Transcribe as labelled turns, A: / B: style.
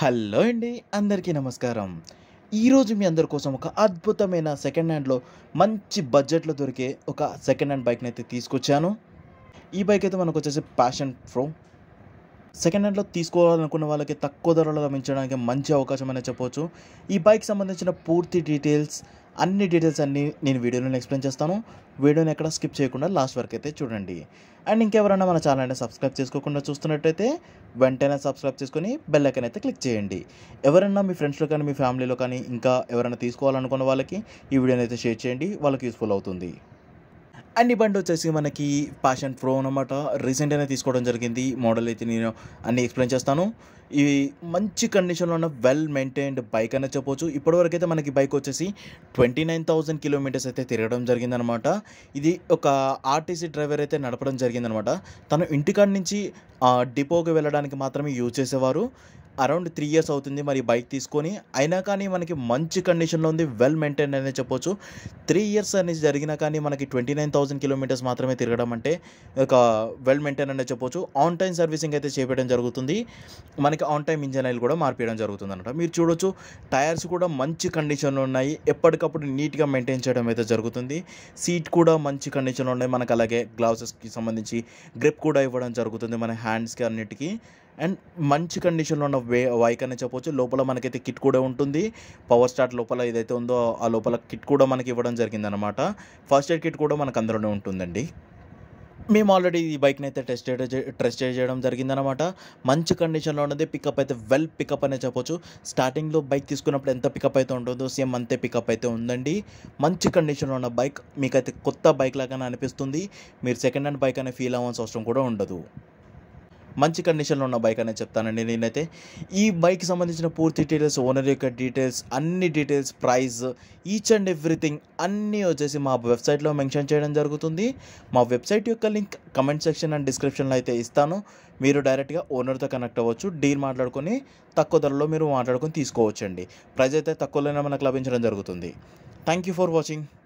A: hello అండి అందరికీ నమస్కారం ఈరోజు మీ అందరి కోసం ఒక అద్భుతమైన సెకండ్ హ్యాండ్లో మంచి బడ్జెట్లో దొరికే ఒక సెకండ్ హ్యాండ్ బైక్ని అయితే తీసుకొచ్చాను ఈ బైక్ అయితే మనకు వచ్చేసి ప్యాషన్ ప్రో సెకండ్ హ్యాండ్లో తీసుకోవాలనుకున్న వాళ్ళకి తక్కువ ధరలో లభించడానికి మంచి అవకాశం అనేది చెప్పవచ్చు ఈ బైక్ సంబంధించిన పూర్తి డీటెయిల్స్ అన్ని డీటెయిల్స్ అన్నీ నేను వీడియోలో ఎక్స్ప్లెయిన్ చేస్తాను వీడియోని ఎక్కడ స్కిప్ చేయకుండా లాస్ట్ వరకు అయితే చూడండి అండ్ ఇంకెవరైనా మన ఛానల్ని సబ్స్క్రైబ్ చేసుకోకుండా చూస్తున్నట్టయితే వెంటనే సబ్స్క్రైబ్ చేసుకొని బెల్ ఐకన్ అయితే క్లిక్ చేయండి ఎవరైనా మీ ఫ్రెండ్స్లో కానీ మీ ఫ్యామిలీలో కానీ ఇంకా ఎవరైనా తీసుకోవాలనుకున్న వాళ్ళకి ఈ వీడియోని అయితే షేర్ చేయండి వాళ్ళకి యూస్ఫుల్ అవుతుంది అండ్ బండి వచ్చేసి మనకి ప్యాషన్ ప్రో అనమాట రీసెంట్గానే తీసుకోవడం జరిగింది మోడల్ అయితే నేను అన్నీ ఎక్స్ప్లెయిన్ చేస్తాను ఈ మంచి కండిషన్లో ఉన్న వెల్ మెయింటైన్డ్ బైక్ అనే చెప్పొచ్చు ఇప్పటివరకు అయితే మనకి బైక్ వచ్చేసి ట్వంటీ నైన్ థౌసండ్ కిలోమీటర్స్ అయితే తిరగడం జరిగిందనమాట ఇది ఒక ఆర్టీసీ డ్రైవర్ అయితే నడపడం జరిగిందనమాట తను ఇంటికాడ నుంచి డిపోకి వెళ్ళడానికి మాత్రమే యూజ్ చేసేవారు అరౌండ్ త్రీ ఇయర్స్ అవుతుంది మరి బైక్ తీసుకొని అయినా కానీ మనకి మంచి కండిషన్లో ఉంది వెల్ మెయింటైన్ అనేది చెప్పొచ్చు త్రీ ఇయర్స్ అనేది జరిగినా కానీ మనకి ట్వంటీ నైన్ థౌసండ్ కిలోమీటర్స్ మాత్రమే తిరగడం అంటే ఒక వెల్ మెయింటైన్ అనేది చెప్పొచ్చు ఆన్ టైం సర్వీసింగ్ అయితే చేపేయడం జరుగుతుంది మనకి మనకి ఆన్ టైమ్ ఇంజన్ ఆయిల్ కూడా మార్పించడం జరుగుతుంది అనమాట మీరు చూడొచ్చు టైర్స్ కూడా మంచి కండిషన్లో ఉన్నాయి ఎప్పటికప్పుడు నీట్గా మెయింటైన్ చేయడం అయితే జరుగుతుంది సీట్ కూడా మంచి కండిషన్లో ఉన్నాయి మనకు అలాగే గ్లౌసెస్కి సంబంధించి గ్రిప్ కూడా ఇవ్వడం జరుగుతుంది మన హ్యాండ్స్కి అన్నిటికీ అండ్ మంచి కండిషన్లో ఉన్న వే వైక్ అనే చెప్పవచ్చు లోపల మనకైతే కిట్ కూడా ఉంటుంది పవర్ స్టార్ట్ లోపల ఏదైతే ఉందో ఆ లోపల కిట్ కూడా మనకి ఇవ్వడం జరిగిందనమాట ఫస్ట్ ఎయిడ్ కిట్ కూడా మనకు అందులోనే ఉంటుందండి మేము ఆల్రెడీ ఈ బైక్ని అయితే టెస్ట్ టెస్ట్ చేయడం జరిగిందనమాట మంచి కండిషన్లో ఉన్నది పికప్ అయితే వెల్ పికప్ అనే చెప్పొచ్చు స్టార్టింగ్లో బైక్ తీసుకున్నప్పుడు ఎంత పికప్ అయితే ఉంటుందో సేమ్ అంతే పికప్ అయితే ఉందండి మంచి కండిషన్లో ఉన్న బైక్ మీకైతే కొత్త బైక్ లాగానే అనిపిస్తుంది మీరు సెకండ్ హ్యాండ్ బైక్ అనే ఫీల్ అవ్వాల్సిన అవసరం కూడా ఉండదు మంచి కండిషన్లో ఉన్న బైక్ అనేది చెప్తానండి నేనైతే ఈ బైక్ సంబంధించిన పూర్తి డీటెయిల్స్ ఓనర్ యొక్క డీటెయిల్స్ అన్ని details price each and everything అన్నీ వచ్చేసి మా వెబ్సైట్లో మెన్షన్ చేయడం జరుగుతుంది మా వెబ్సైట్ యొక్క లింక్ కమెంట్ సెక్షన్ అండ్ డిస్క్రిప్షన్లో అయితే ఇస్తాను మీరు డైరెక్ట్గా ఓనర్తో కనెక్ట్ అవ్వచ్చు డీల్ మాట్లాడుకొని తక్కువ ధరలో మీరు మాట్లాడుకొని తీసుకోవచ్చండి ప్రైజ్ అయితే తక్కువలోనే మనకు లభించడం జరుగుతుంది థ్యాంక్ యూ ఫర్ వాచింగ్